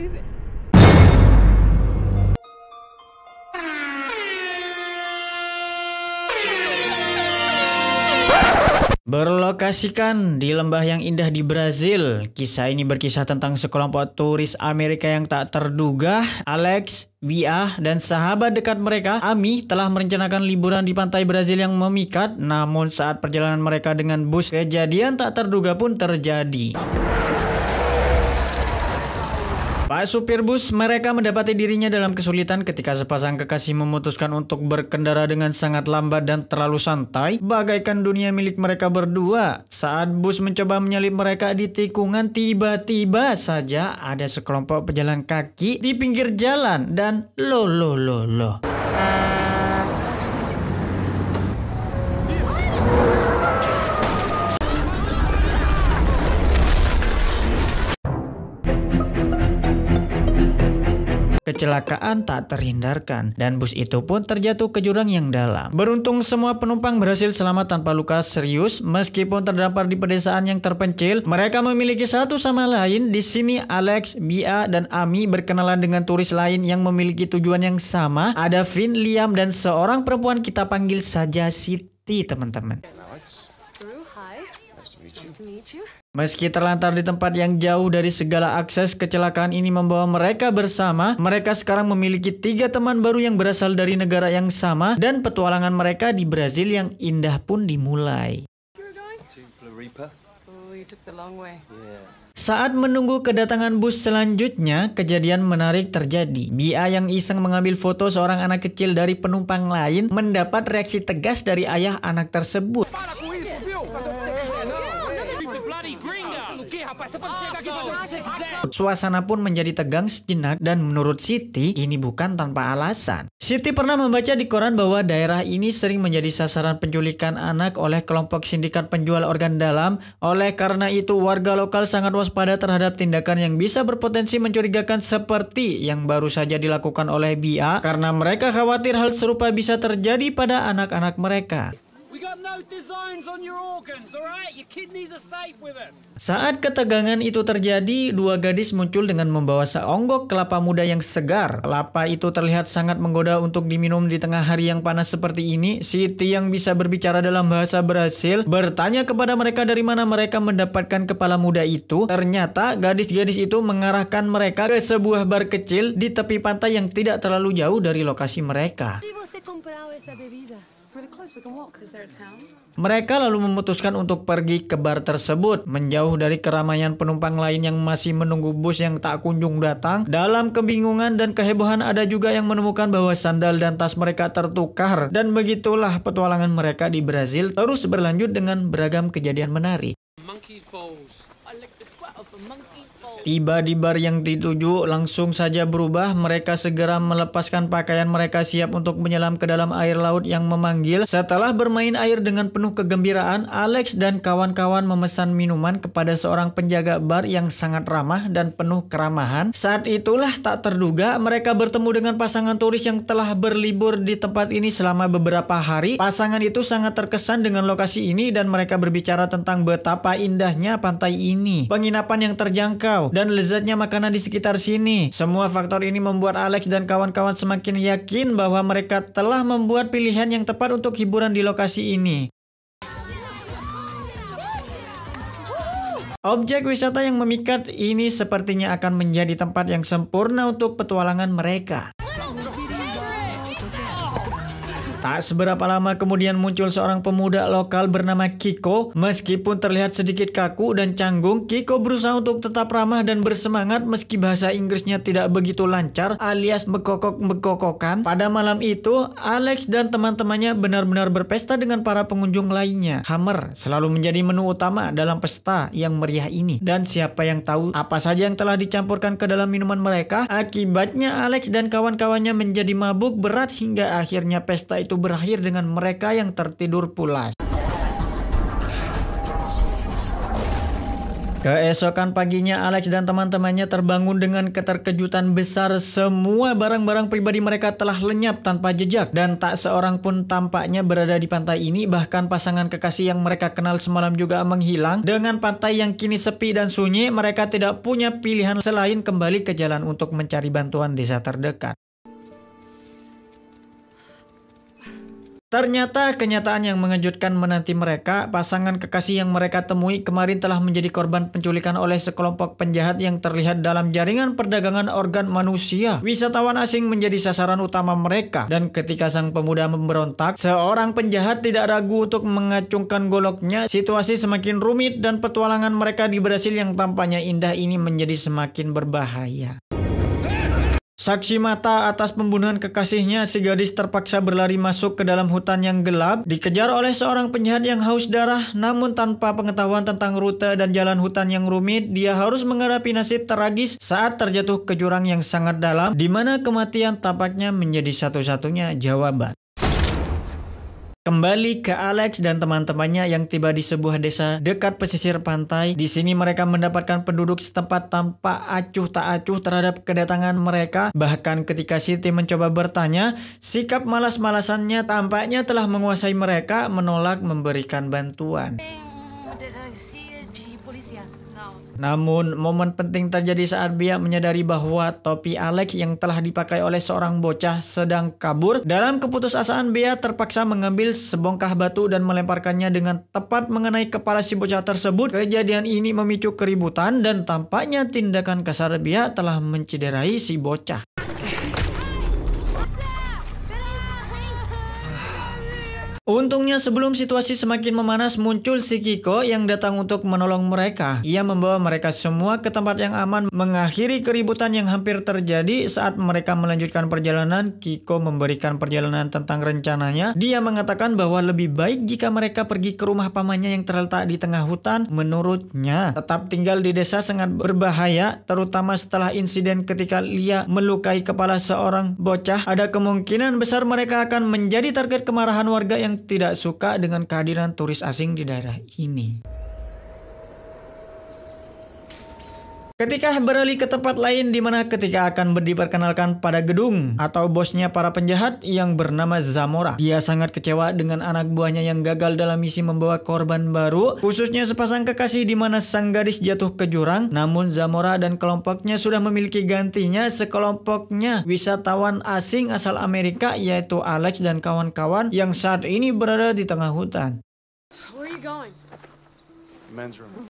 do this. Berlokasikan di lembah yang indah di Brazil, kisah ini berkisah tentang sekelompok turis Amerika yang tak terduga. Alex, Bia, dan sahabat dekat mereka, Ami, telah merencanakan liburan di pantai Brazil yang memikat. Namun saat perjalanan mereka dengan bus, kejadian tak terduga pun terjadi. Pak supir bus, mereka mendapati dirinya dalam kesulitan ketika sepasang kekasih memutuskan untuk berkendara dengan sangat lambat dan terlalu santai, bagaikan dunia milik mereka berdua. Saat bus mencoba menyalip mereka di tikungan, tiba-tiba saja ada sekelompok pejalan kaki di pinggir jalan dan lo lo lo lo. Kecelakaan tak terhindarkan dan bus itu pun terjatuh ke jurang yang dalam. Beruntung semua penumpang berhasil selamat tanpa luka serius meskipun terdampar di pedesaan yang terpencil. Mereka memiliki satu sama lain. Di sini Alex, Bia, dan Ami berkenalan dengan turis lain yang memiliki tujuan yang sama. Ada Finn, Liam, dan seorang perempuan kita panggil saja Siti, teman-teman. Nice to meet you. Meski terlantar di tempat yang jauh dari segala akses, kecelakaan ini membawa mereka bersama. Mereka sekarang memiliki tiga teman baru yang berasal dari negara yang sama, dan petualangan mereka di Brazil yang indah pun dimulai. Oh, Saat menunggu kedatangan bus selanjutnya, kejadian menarik terjadi. Bia yang iseng mengambil foto seorang anak kecil dari penumpang lain mendapat reaksi tegas dari ayah anak tersebut. Suasana pun menjadi tegang sejenak dan menurut Siti ini bukan tanpa alasan. Siti pernah membaca di koran bahwa daerah ini sering menjadi sasaran penculikan anak oleh kelompok sindikat penjual organ dalam. Oleh karena itu warga lokal sangat waspada terhadap tindakan yang bisa berpotensi mencurigakan seperti yang baru saja dilakukan oleh Bia karena mereka khawatir hal serupa bisa terjadi pada anak-anak mereka. Saat ketegangan itu terjadi, dua gadis muncul dengan membawa seonggok kelapa muda yang segar. Kelapa itu terlihat sangat menggoda untuk diminum di tengah hari yang panas seperti ini. Siti yang bisa berbicara dalam bahasa Brasil bertanya kepada mereka dari mana mereka mendapatkan kepala muda itu. Ternyata gadis-gadis itu mengarahkan mereka ke sebuah bar kecil di tepi pantai yang tidak terlalu jauh dari lokasi mereka. Mereka lalu memutuskan untuk pergi ke bar tersebut, menjauh dari keramaian penumpang lain yang masih menunggu bus yang tak kunjung datang. Dalam kebingungan dan kehebohan ada juga yang menemukan bahwa sandal dan tas mereka tertukar dan begitulah petualangan mereka di Brazil terus berlanjut dengan beragam kejadian menarik. Tiba di bar yang dituju, langsung saja berubah. Mereka segera melepaskan pakaian mereka siap untuk menyelam ke dalam air laut yang memanggil. Setelah bermain air dengan penuh kegembiraan, Alex dan kawan-kawan memesan minuman kepada seorang penjaga bar yang sangat ramah dan penuh keramahan. Saat itulah tak terduga mereka bertemu dengan pasangan turis yang telah berlibur di tempat ini selama beberapa hari. Pasangan itu sangat terkesan dengan lokasi ini dan mereka berbicara tentang betapa indahnya pantai ini. Penginapan yang terjangkau dan lezatnya makanan di sekitar sini. Semua faktor ini membuat Alex dan kawan-kawan semakin yakin bahwa mereka telah membuat pilihan yang tepat untuk hiburan di lokasi ini. Objek wisata yang memikat ini sepertinya akan menjadi tempat yang sempurna untuk petualangan mereka. Tak seberapa lama kemudian muncul seorang pemuda lokal bernama Kiko. Meskipun terlihat sedikit kaku dan canggung, Kiko berusaha untuk tetap ramah dan bersemangat meski bahasa Inggrisnya tidak begitu lancar alias mekokok-mekokokan. Pada malam itu, Alex dan teman-temannya benar-benar berpesta dengan para pengunjung lainnya. Hammer selalu menjadi menu utama dalam pesta yang meriah ini. Dan siapa yang tahu apa saja yang telah dicampurkan ke dalam minuman mereka, akibatnya Alex dan kawan-kawannya menjadi mabuk berat hingga akhirnya pesta itu itu berakhir dengan mereka yang tertidur pulas. Keesokan paginya Alex dan teman-temannya terbangun dengan keterkejutan besar semua barang-barang pribadi mereka telah lenyap tanpa jejak dan tak seorang pun tampaknya berada di pantai ini bahkan pasangan kekasih yang mereka kenal semalam juga menghilang dengan pantai yang kini sepi dan sunyi mereka tidak punya pilihan selain kembali ke jalan untuk mencari bantuan desa terdekat. Ternyata kenyataan yang mengejutkan menanti mereka, pasangan kekasih yang mereka temui kemarin telah menjadi korban penculikan oleh sekelompok penjahat yang terlihat dalam jaringan perdagangan organ manusia. Wisatawan asing menjadi sasaran utama mereka, dan ketika sang pemuda memberontak, seorang penjahat tidak ragu untuk mengacungkan goloknya. Situasi semakin rumit dan petualangan mereka di Brasil yang tampaknya indah ini menjadi semakin berbahaya. Saksi mata atas pembunuhan kekasihnya, si gadis terpaksa berlari masuk ke dalam hutan yang gelap, dikejar oleh seorang penjahat yang haus darah, namun tanpa pengetahuan tentang rute dan jalan hutan yang rumit, dia harus menghadapi nasib tragis saat terjatuh ke jurang yang sangat dalam, di mana kematian tampaknya menjadi satu-satunya jawaban. Kembali ke Alex dan teman-temannya yang tiba di sebuah desa dekat pesisir pantai. Di sini mereka mendapatkan penduduk setempat tanpa acuh tak acuh terhadap kedatangan mereka. Bahkan ketika Siti mencoba bertanya, sikap malas-malasannya tampaknya telah menguasai mereka menolak memberikan bantuan. Namun, momen penting terjadi saat Bia menyadari bahwa topi Alex yang telah dipakai oleh seorang bocah sedang kabur. Dalam keputusasaan, Bia terpaksa mengambil sebongkah batu dan melemparkannya dengan tepat mengenai kepala si bocah tersebut. Kejadian ini memicu keributan dan tampaknya tindakan kasar Bia telah menciderai si bocah. Untungnya sebelum situasi semakin memanas muncul si Kiko yang datang untuk menolong mereka. Ia membawa mereka semua ke tempat yang aman mengakhiri keributan yang hampir terjadi saat mereka melanjutkan perjalanan. Kiko memberikan perjalanan tentang rencananya. Dia mengatakan bahwa lebih baik jika mereka pergi ke rumah pamannya yang terletak di tengah hutan. Menurutnya tetap tinggal di desa sangat berbahaya terutama setelah insiden ketika Lia melukai kepala seorang bocah. Ada kemungkinan besar mereka akan menjadi target kemarahan warga yang tidak suka dengan kehadiran turis asing di daerah ini. Ketika beralih ke tempat lain di mana ketika akan diperkenalkan pada gedung atau bosnya para penjahat yang bernama Zamora. Dia sangat kecewa dengan anak buahnya yang gagal dalam misi membawa korban baru, khususnya sepasang kekasih di mana sang gadis jatuh ke jurang. Namun Zamora dan kelompoknya sudah memiliki gantinya sekelompoknya wisatawan asing asal Amerika yaitu Alex dan kawan-kawan yang saat ini berada di tengah hutan. Where are you going?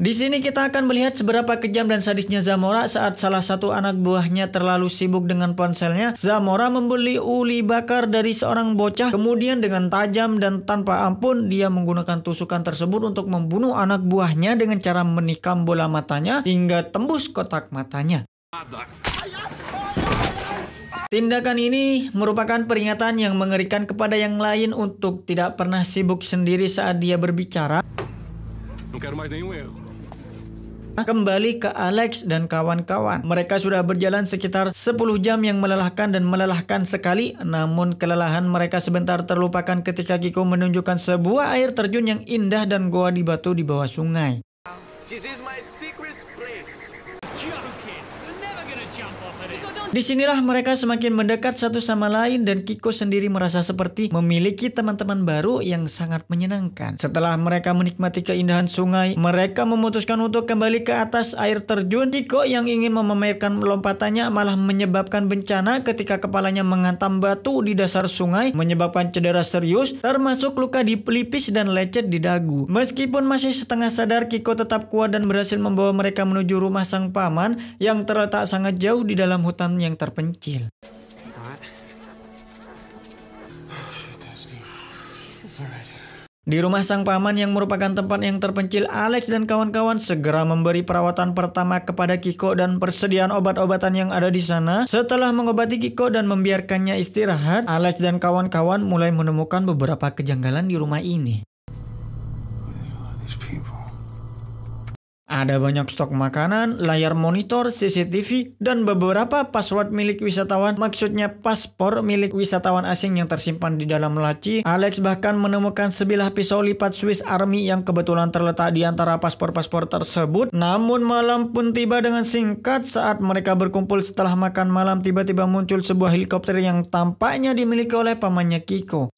Di sini kita akan melihat seberapa kejam dan sadisnya Zamora saat salah satu anak buahnya terlalu sibuk dengan ponselnya. Zamora membeli uli bakar dari seorang bocah, kemudian dengan tajam dan tanpa ampun dia menggunakan tusukan tersebut untuk membunuh anak buahnya dengan cara menikam bola matanya hingga tembus kotak matanya. Tindakan ini merupakan peringatan yang mengerikan kepada yang lain untuk tidak pernah sibuk sendiri saat dia berbicara quero mais nenhum erro. Kembali ke Alex dan kawan-kawan. Mereka sudah berjalan sekitar 10 jam yang melelahkan dan melelahkan sekali. Namun kelelahan mereka sebentar terlupakan ketika Kiko menunjukkan sebuah air terjun yang indah dan goa di batu di bawah sungai. Disinilah mereka semakin mendekat satu sama lain dan Kiko sendiri merasa seperti memiliki teman-teman baru yang sangat menyenangkan. Setelah mereka menikmati keindahan sungai, mereka memutuskan untuk kembali ke atas air terjun. Kiko yang ingin memamerkan lompatannya malah menyebabkan bencana ketika kepalanya menghantam batu di dasar sungai, menyebabkan cedera serius, termasuk luka di pelipis dan lecet di dagu. Meskipun masih setengah sadar, Kiko tetap kuat dan berhasil membawa mereka menuju rumah sang paman yang terletak sangat jauh di dalam hutan yang terpencil. Di rumah sang paman yang merupakan tempat yang terpencil, Alex dan kawan-kawan segera memberi perawatan pertama kepada Kiko dan persediaan obat-obatan yang ada di sana. Setelah mengobati Kiko dan membiarkannya istirahat, Alex dan kawan-kawan mulai menemukan beberapa kejanggalan di rumah ini. Ada banyak stok makanan, layar monitor, CCTV, dan beberapa password milik wisatawan, maksudnya paspor milik wisatawan asing yang tersimpan di dalam laci. Alex bahkan menemukan sebilah pisau lipat Swiss Army yang kebetulan terletak di antara paspor-paspor tersebut. Namun malam pun tiba dengan singkat saat mereka berkumpul setelah makan malam tiba-tiba muncul sebuah helikopter yang tampaknya dimiliki oleh pamannya Kiko.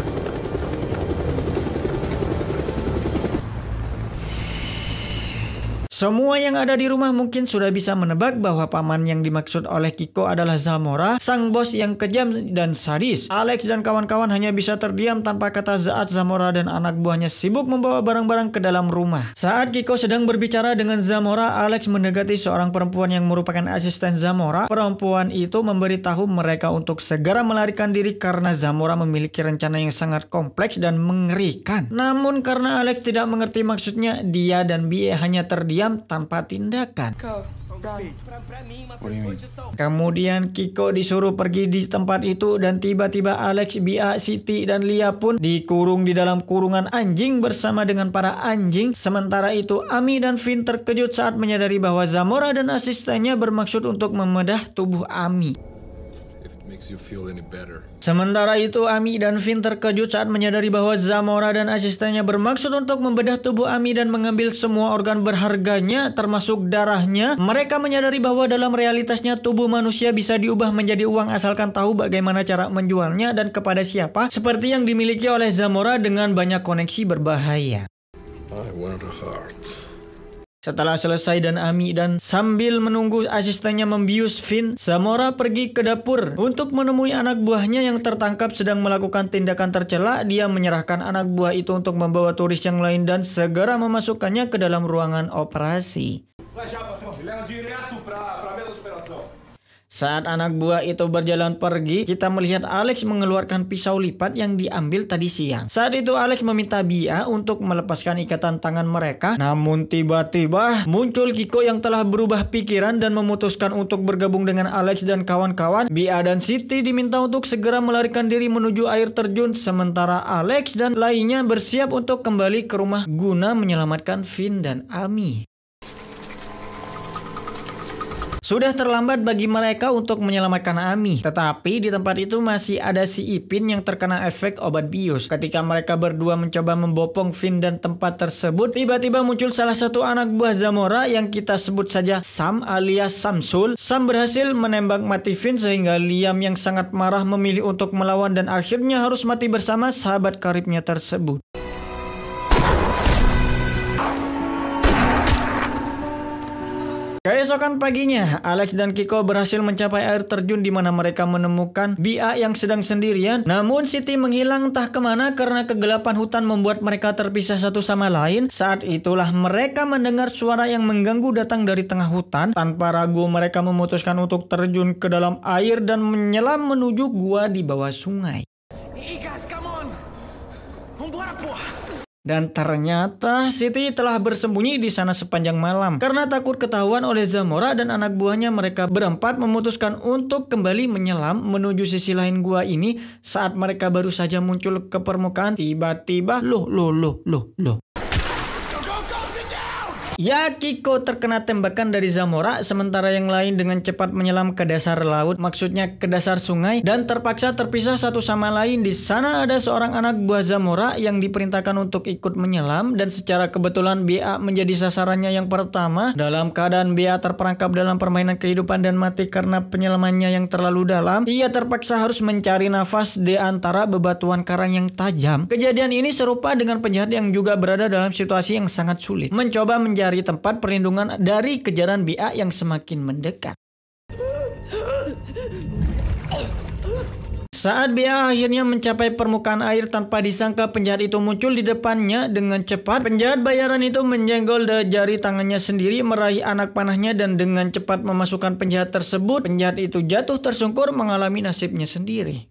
Semua yang ada di rumah mungkin sudah bisa menebak bahwa paman yang dimaksud oleh Kiko adalah Zamora, sang bos yang kejam dan sadis. Alex dan kawan-kawan hanya bisa terdiam tanpa kata saat Zamora dan anak buahnya sibuk membawa barang-barang ke dalam rumah. Saat Kiko sedang berbicara dengan Zamora, Alex mendekati seorang perempuan yang merupakan asisten Zamora. Perempuan itu memberitahu mereka untuk segera melarikan diri karena Zamora memiliki rencana yang sangat kompleks dan mengerikan. Namun karena Alex tidak mengerti maksudnya, dia dan Bie hanya terdiam diam tanpa tindakan. Kemudian Kiko disuruh pergi di tempat itu dan tiba-tiba Alex, Bia, Siti, dan Lia pun dikurung di dalam kurungan anjing bersama dengan para anjing. Sementara itu Ami dan Finn terkejut saat menyadari bahwa Zamora dan asistennya bermaksud untuk memedah tubuh Ami. Sementara itu, Ami dan Vin terkejut saat menyadari bahwa Zamora dan asistennya bermaksud untuk membedah tubuh Ami dan mengambil semua organ berharganya, termasuk darahnya. Mereka menyadari bahwa dalam realitasnya tubuh manusia bisa diubah menjadi uang asalkan tahu bagaimana cara menjualnya dan kepada siapa, seperti yang dimiliki oleh Zamora dengan banyak koneksi berbahaya. I want a heart. Setelah selesai dan Ami dan sambil menunggu asistennya membius Finn, Zamora pergi ke dapur untuk menemui anak buahnya yang tertangkap sedang melakukan tindakan tercela. Dia menyerahkan anak buah itu untuk membawa turis yang lain dan segera memasukkannya ke dalam ruangan operasi. Saat anak buah itu berjalan pergi, kita melihat Alex mengeluarkan pisau lipat yang diambil tadi siang. Saat itu Alex meminta Bia untuk melepaskan ikatan tangan mereka, namun tiba-tiba muncul Kiko yang telah berubah pikiran dan memutuskan untuk bergabung dengan Alex dan kawan-kawan. Bia dan Siti diminta untuk segera melarikan diri menuju air terjun, sementara Alex dan lainnya bersiap untuk kembali ke rumah guna menyelamatkan Finn dan Ami. Sudah terlambat bagi mereka untuk menyelamatkan Ami, tetapi di tempat itu masih ada si Ipin yang terkena efek obat bius. Ketika mereka berdua mencoba membopong Finn dan tempat tersebut, tiba-tiba muncul salah satu anak buah Zamora yang kita sebut saja Sam alias Samsul. Sam berhasil menembak mati Finn sehingga Liam yang sangat marah memilih untuk melawan dan akhirnya harus mati bersama sahabat karibnya tersebut. Keesokan paginya, Alex dan Kiko berhasil mencapai air terjun di mana mereka menemukan Bia yang sedang sendirian. Namun Siti menghilang entah kemana karena kegelapan hutan membuat mereka terpisah satu sama lain. Saat itulah mereka mendengar suara yang mengganggu datang dari tengah hutan. Tanpa ragu mereka memutuskan untuk terjun ke dalam air dan menyelam menuju gua di bawah sungai. Dan ternyata Siti telah bersembunyi di sana sepanjang malam. Karena takut ketahuan oleh Zamora dan anak buahnya mereka berempat memutuskan untuk kembali menyelam menuju sisi lain gua ini saat mereka baru saja muncul ke permukaan tiba-tiba loh loh loh loh loh Yakiko terkena tembakan dari Zamora, sementara yang lain dengan cepat menyelam ke dasar laut, maksudnya ke dasar sungai, dan terpaksa terpisah satu sama lain. Di sana ada seorang anak buah Zamora yang diperintahkan untuk ikut menyelam, dan secara kebetulan Bea menjadi sasarannya yang pertama. Dalam keadaan Bea terperangkap dalam permainan kehidupan dan mati karena penyelamannya yang terlalu dalam, ia terpaksa harus mencari nafas di antara bebatuan karang yang tajam. Kejadian ini serupa dengan penjahat yang juga berada dalam situasi yang sangat sulit, mencoba menjadi mencari tempat perlindungan dari kejaran BA yang semakin mendekat. Saat Bia akhirnya mencapai permukaan air tanpa disangka penjahat itu muncul di depannya dengan cepat. Penjahat bayaran itu menjenggol jari tangannya sendiri meraih anak panahnya dan dengan cepat memasukkan penjahat tersebut. Penjahat itu jatuh tersungkur mengalami nasibnya sendiri.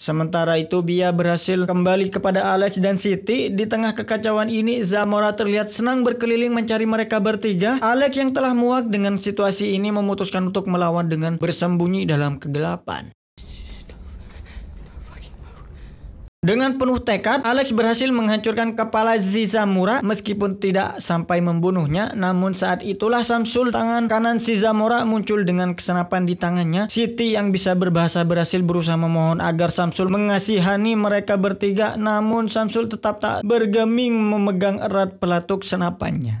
Sementara itu Bia berhasil kembali kepada Alex dan Siti. Di tengah kekacauan ini Zamora terlihat senang berkeliling mencari mereka bertiga. Alex yang telah muak dengan situasi ini memutuskan untuk melawan dengan bersembunyi dalam kegelapan. Dengan penuh tekad, Alex berhasil menghancurkan kepala Zizamura meskipun tidak sampai membunuhnya. Namun saat itulah Samsul tangan kanan Zizamura muncul dengan kesenapan di tangannya. Siti yang bisa berbahasa berhasil berusaha memohon agar Samsul mengasihani mereka bertiga. Namun Samsul tetap tak bergeming memegang erat pelatuk senapannya.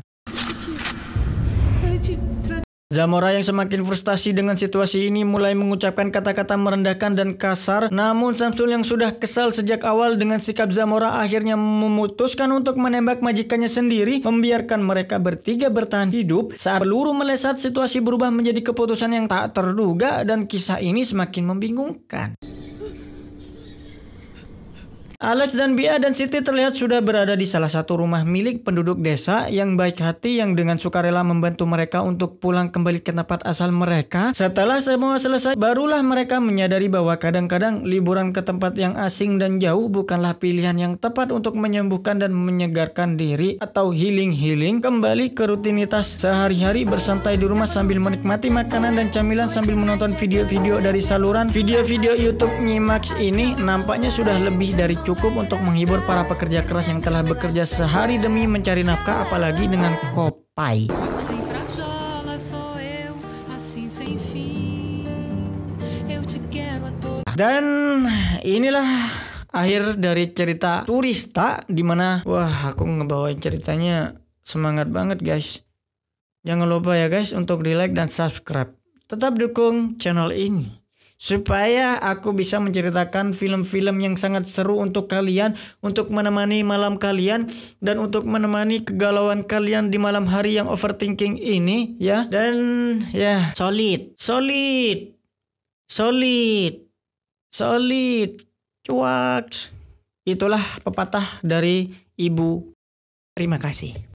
Zamora yang semakin frustasi dengan situasi ini mulai mengucapkan kata-kata merendahkan dan kasar. Namun Samsul yang sudah kesal sejak awal dengan sikap Zamora akhirnya memutuskan untuk menembak majikannya sendiri, membiarkan mereka bertiga bertahan hidup. Saat peluru melesat, situasi berubah menjadi keputusan yang tak terduga dan kisah ini semakin membingungkan. Alex dan Bia dan Siti terlihat sudah berada di salah satu rumah milik penduduk desa yang baik hati yang dengan sukarela membantu mereka untuk pulang kembali ke tempat asal mereka. Setelah semua selesai, barulah mereka menyadari bahwa kadang-kadang liburan ke tempat yang asing dan jauh bukanlah pilihan yang tepat untuk menyembuhkan dan menyegarkan diri atau healing-healing kembali ke rutinitas sehari-hari bersantai di rumah sambil menikmati makanan dan camilan sambil menonton video-video dari saluran video-video YouTube Nyimax ini nampaknya sudah lebih dari cukup cukup untuk menghibur para pekerja keras yang telah bekerja sehari demi mencari nafkah apalagi dengan kopai. Dan inilah akhir dari cerita turista di mana wah aku ngebawain ceritanya semangat banget guys. Jangan lupa ya guys untuk di like dan subscribe. Tetap dukung channel ini supaya aku bisa menceritakan film-film yang sangat seru untuk kalian, untuk menemani malam kalian dan untuk menemani kegalauan kalian di malam hari yang overthinking ini ya. Dan ya, solid, solid. Solid. Solid. Cuak. Itulah pepatah dari Ibu. Terima kasih.